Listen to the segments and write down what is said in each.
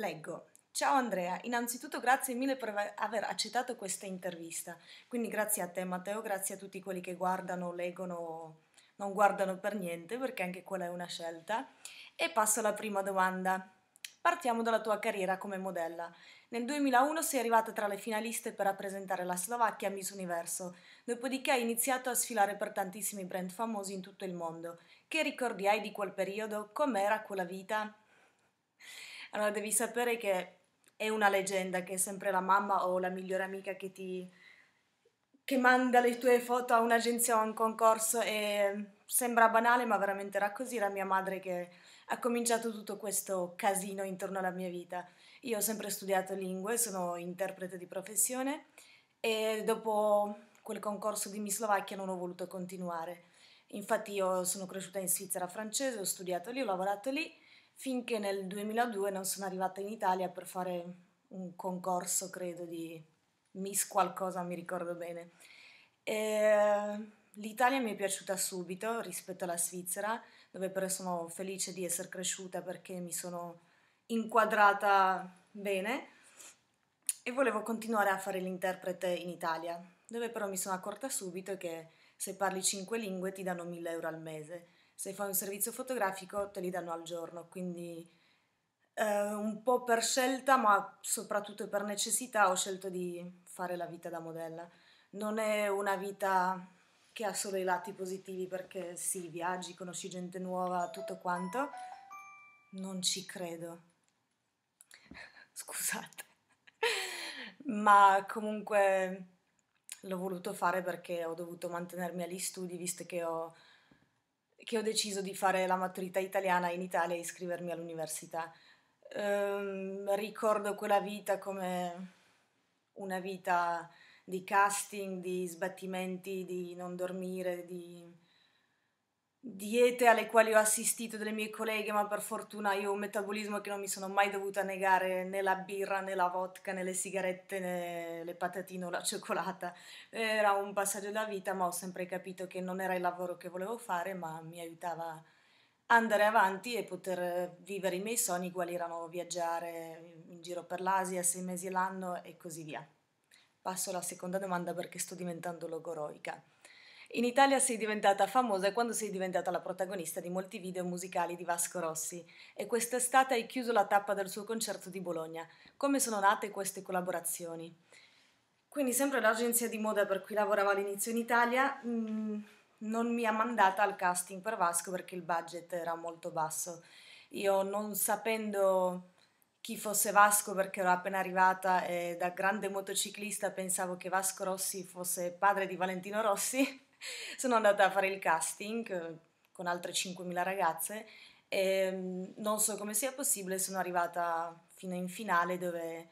Leggo. Ciao Andrea, innanzitutto grazie mille per aver accettato questa intervista. Quindi grazie a te Matteo, grazie a tutti quelli che guardano, leggono, non guardano per niente perché anche quella è una scelta. E passo alla prima domanda. Partiamo dalla tua carriera come modella. Nel 2001 sei arrivata tra le finaliste per rappresentare la Slovacchia a Miss Universo, dopodiché hai iniziato a sfilare per tantissimi brand famosi in tutto il mondo. Che ricordi hai di quel periodo? Com'era quella vita? Allora, devi sapere che è una leggenda che è sempre la mamma o la migliore amica che ti che manda le tue foto a un'agenzia o a un concorso e sembra banale, ma veramente era così era mia madre che ha cominciato tutto questo casino intorno alla mia vita. Io ho sempre studiato lingue, sono interprete di professione e dopo quel concorso di Miss Slovacchia non ho voluto continuare. Infatti io sono cresciuta in Svizzera francese, ho studiato lì, ho lavorato lì finché nel 2002 non sono arrivata in Italia per fare un concorso, credo, di Miss qualcosa, mi ricordo bene. E L'Italia mi è piaciuta subito rispetto alla Svizzera, dove però sono felice di essere cresciuta perché mi sono inquadrata bene e volevo continuare a fare l'interprete in Italia, dove però mi sono accorta subito che se parli cinque lingue ti danno 1000 euro al mese se fai un servizio fotografico te li danno al giorno, quindi eh, un po' per scelta, ma soprattutto per necessità ho scelto di fare la vita da modella. Non è una vita che ha solo i lati positivi perché sì, viaggi, conosci gente nuova, tutto quanto. Non ci credo. Scusate. ma comunque l'ho voluto fare perché ho dovuto mantenermi agli studi visto che ho che ho deciso di fare la maturità italiana in Italia e iscrivermi all'università. Um, ricordo quella vita come una vita di casting, di sbattimenti, di non dormire, di diete alle quali ho assistito delle mie colleghe, ma per fortuna io ho un metabolismo che non mi sono mai dovuta negare né la birra, né la vodka, né le sigarette, né le patatine o la cioccolata. Era un passaggio della vita, ma ho sempre capito che non era il lavoro che volevo fare, ma mi aiutava andare avanti e poter vivere i miei sogni, quali erano viaggiare in giro per l'Asia, sei mesi l'anno e così via. Passo alla seconda domanda perché sto diventando logoroica. In Italia sei diventata famosa quando sei diventata la protagonista di molti video musicali di Vasco Rossi e quest'estate hai chiuso la tappa del suo concerto di Bologna. Come sono nate queste collaborazioni? Quindi sempre l'agenzia di moda per cui lavoravo all'inizio in Italia mh, mm, non mi ha mandata al casting per Vasco perché il budget era molto basso. Io non sapendo chi fosse Vasco perché ero appena arrivata e da grande motociclista pensavo che Vasco Rossi fosse padre di Valentino Rossi sono andata a fare il casting eh, con altre 5.000 ragazze e ehm, non so come sia possibile, sono arrivata fino in finale dove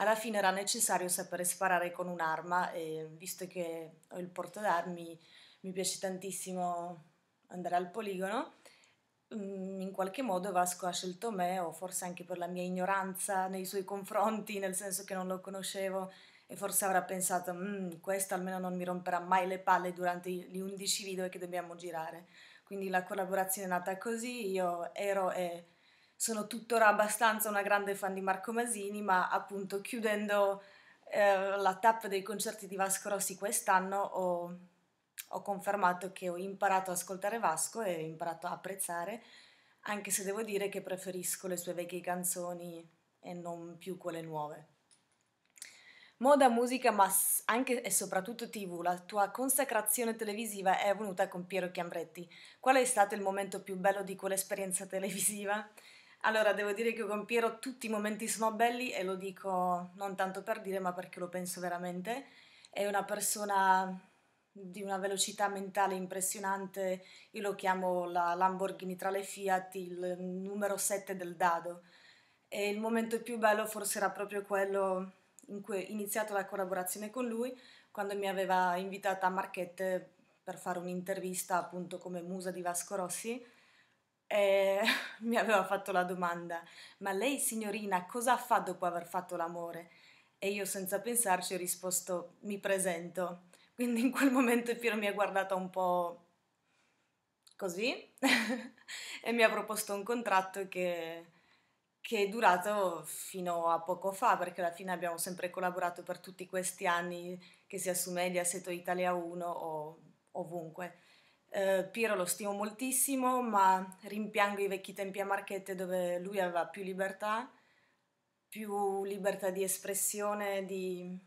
alla fine era necessario sapere sparare con un'arma e visto che ho il porto d'armi mi piace tantissimo andare al poligono mm, in qualche modo Vasco ha scelto me o forse anche per la mia ignoranza nei suoi confronti nel senso che non lo conoscevo e forse avrà pensato, mm, questo almeno non mi romperà mai le palle durante gli 11 video che dobbiamo girare. Quindi la collaborazione è nata così, io ero e sono tuttora abbastanza una grande fan di Marco Masini, ma appunto chiudendo eh, la tappa dei concerti di Vasco Rossi quest'anno ho, ho confermato che ho imparato ad ascoltare Vasco e ho imparato a apprezzare, anche se devo dire che preferisco le sue vecchie canzoni e non più quelle nuove. Moda, musica, ma anche e soprattutto TV, la tua consacrazione televisiva è venuta con Piero Chiambretti. Qual è stato il momento più bello di quell'esperienza televisiva? Allora, devo dire che con Piero tutti i momenti sono belli e lo dico non tanto per dire, ma perché lo penso veramente. È una persona di una velocità mentale impressionante, io lo chiamo la Lamborghini tra le Fiat, il numero 7 del dado. E il momento più bello forse era proprio quello in cui ho iniziato la collaborazione con lui quando mi aveva invitata a Marchette per fare un'intervista appunto come musa di Vasco Rossi e mi aveva fatto la domanda ma lei signorina cosa fa dopo aver fatto l'amore? E io senza pensarci ho risposto mi presento. Quindi in quel momento Piero mi ha guardata un po' così e mi ha proposto un contratto che che è durato fino a poco fa, perché alla fine abbiamo sempre collaborato per tutti questi anni, che sia su Mediaset o Italia 1 o ovunque. Eh, Piero lo stimo moltissimo, ma rimpiango i vecchi tempi a Marchette dove lui aveva più libertà, più libertà di espressione, di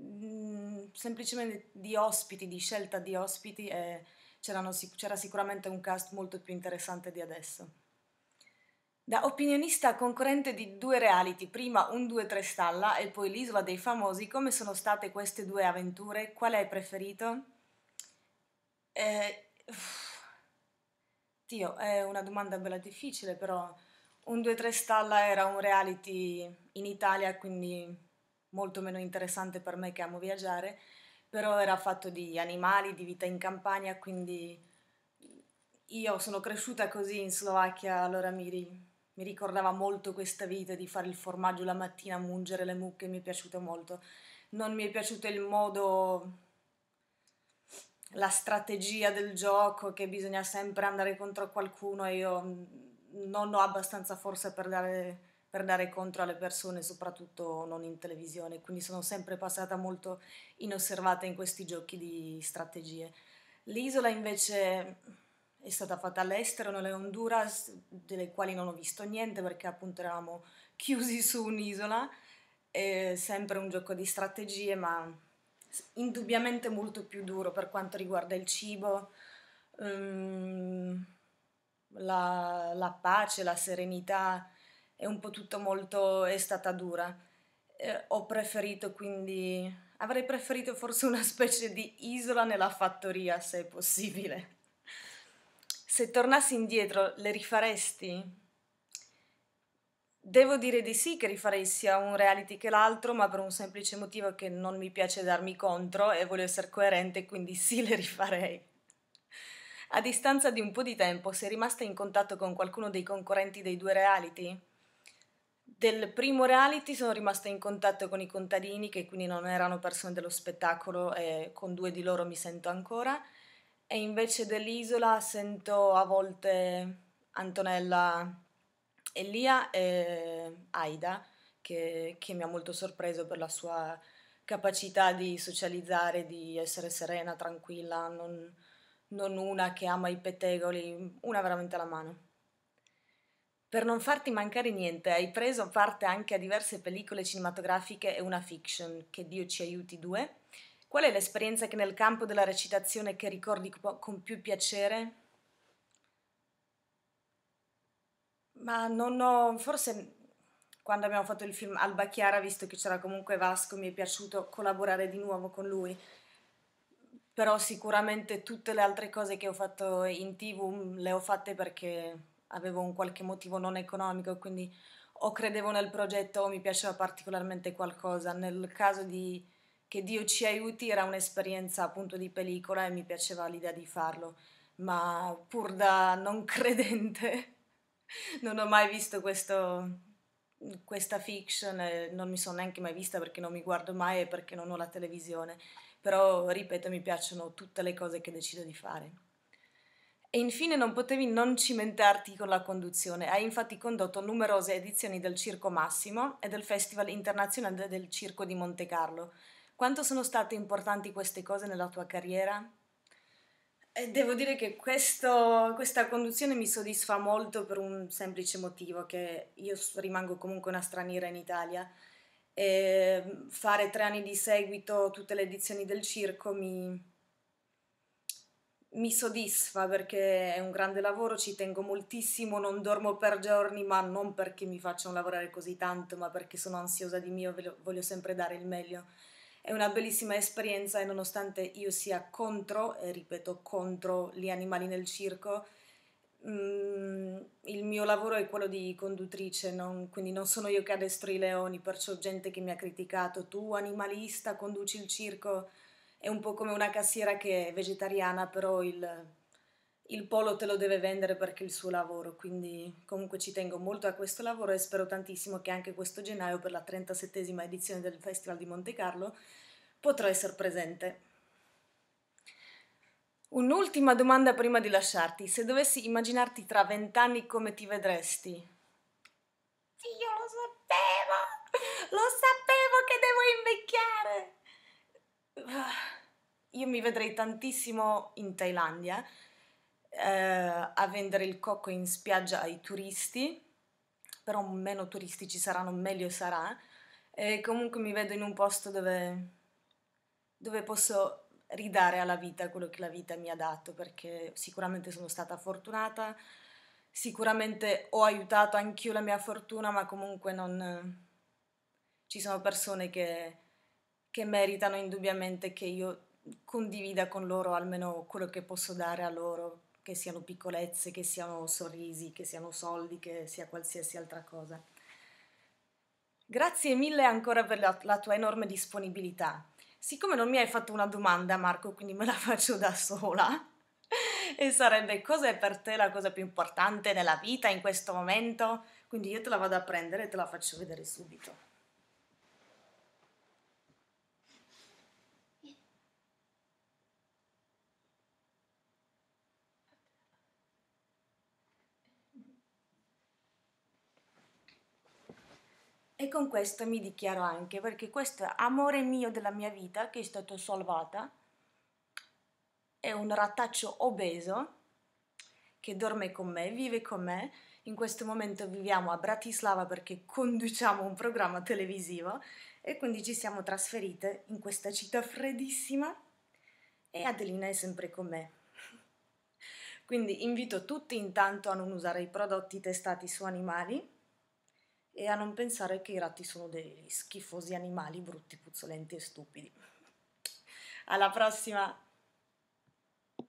mm, semplicemente di ospiti, di scelta di ospiti e c'era sicuramente un cast molto più interessante di adesso. Da opinionista concorrente di due reality, prima un 2-3 stalla e poi l'isola dei famosi, come sono state queste due avventure? Qual hai preferito? Eh, Dio, è una domanda bella difficile, però un 2-3 stalla era un reality in Italia, quindi molto meno interessante per me che amo viaggiare, però era fatto di animali, di vita in campagna, quindi io sono cresciuta così in Slovacchia, allora mi mi ricordava molto questa vita di fare il formaggio la mattina, mungere le mucche, mi è piaciuto molto. Non mi è piaciuto il modo, la strategia del gioco che bisogna sempre andare contro qualcuno e io non ho abbastanza forza per dare, per dare contro alle persone, soprattutto non in televisione, quindi sono sempre passata molto inosservata in questi giochi di strategie. L'isola invece è stata fatta all'estero, nelle Honduras, delle quali non ho visto niente perché appunto eravamo chiusi su un'isola. È sempre un gioco di strategie, ma indubbiamente molto più duro per quanto riguarda il cibo, um, la, la, pace, la serenità, è un po' tutto molto, è stata dura. Eh, ho preferito quindi, avrei preferito forse una specie di isola nella fattoria se è possibile se tornassi indietro le rifaresti? Devo dire di sì che rifarei sia un reality che l'altro, ma per un semplice motivo che non mi piace darmi contro e voglio essere coerente, quindi sì le rifarei. A distanza di un po' di tempo sei rimasta in contatto con qualcuno dei concorrenti dei due reality? Del primo reality sono rimasta in contatto con i contadini che quindi non erano persone dello spettacolo e con due di loro mi sento ancora e invece dell'isola sento a volte Antonella Elia e Aida, che, che mi ha molto sorpreso per la sua capacità di socializzare, di essere serena, tranquilla, non, non una che ama i pettegoli, una veramente alla mano. Per non farti mancare niente, hai preso parte anche a diverse pellicole cinematografiche e una fiction, che Dio ci aiuti due, Qual è l'esperienza che nel campo della recitazione che ricordi con più piacere? Ma non ho, forse quando abbiamo fatto il film Alba Chiara, visto che c'era comunque Vasco, mi è piaciuto collaborare di nuovo con lui. Però sicuramente tutte le altre cose che ho fatto in tv mm, le ho fatte perché avevo un qualche motivo non economico, quindi o credevo nel progetto o mi piaceva particolarmente qualcosa. Nel caso di che Dio ci aiuti era un'esperienza appunto di pellicola e mi piaceva l'idea di farlo, ma pur da non credente non ho mai visto questo, questa fiction, eh, non mi sono neanche mai vista perché non mi guardo mai e perché non ho la televisione, però ripeto mi piacciono tutte le cose che decido di fare. E infine non potevi non cimentarti con la conduzione, hai infatti condotto numerose edizioni del Circo Massimo e del Festival Internazionale del Circo di Monte Carlo, quanto sono state importanti queste cose nella tua carriera? Eh, devo dire che questo, questa conduzione mi soddisfa molto per un semplice motivo, che io rimango comunque una straniera in Italia e ehm, fare tre anni di seguito tutte le edizioni del circo mi, mi soddisfa perché è un grande lavoro, ci tengo moltissimo, non dormo per giorni, ma non perché mi facciano lavorare così tanto, ma perché sono ansiosa di mio, voglio sempre dare il meglio. È una bellissima esperienza e nonostante io sia contro, eh, ripeto, contro gli animali nel circo, mh, mm, il mio lavoro è quello di conduttrice, non, quindi non sono io che addestro i leoni, perciò gente che mi ha criticato, tu animalista conduci il circo, è un po' come una cassiera che è vegetariana, però il il polo te lo deve vendere perché è il suo lavoro, quindi comunque ci tengo molto a questo lavoro e spero tantissimo che anche questo gennaio per la 37esima edizione del Festival di Monte Carlo potrò essere presente. Un'ultima domanda prima di lasciarti, se dovessi immaginarti tra vent'anni come ti vedresti? Io lo sapevo, lo sapevo che devo invecchiare! Io mi vedrei tantissimo in Thailandia, eh, a vendere il cocco in spiaggia ai turisti, però meno turisti ci saranno meglio sarà, e comunque mi vedo in un posto dove, dove posso ridare alla vita quello che la vita mi ha dato, perché sicuramente sono stata fortunata, sicuramente ho aiutato anch'io la mia fortuna, ma comunque non... ci sono persone che, che meritano indubbiamente che io condivida con loro almeno quello che posso dare a loro che siano piccolezze, che siano sorrisi, che siano soldi, che sia qualsiasi altra cosa. Grazie mille ancora per la, la tua enorme disponibilità. Siccome non mi hai fatto una domanda, Marco, quindi me la faccio da sola. e sarebbe cosa è per te la cosa più importante nella vita in questo momento? Quindi io te la vado a prendere e te la faccio vedere subito. E con questo mi dichiaro anche, perché questo amore mio della mia vita, che è stato salvata, è un rataccio obeso che dorme con me, vive con me. In questo momento viviamo a Bratislava perché conduciamo un programma televisivo e quindi ci siamo trasferite in questa città freddissima e Adelina è sempre con me. Quindi invito tutti intanto a non usare i prodotti testati su animali e a non pensare che i ratti sono degli schifosi animali brutti, puzzolenti e stupidi. Alla prossima!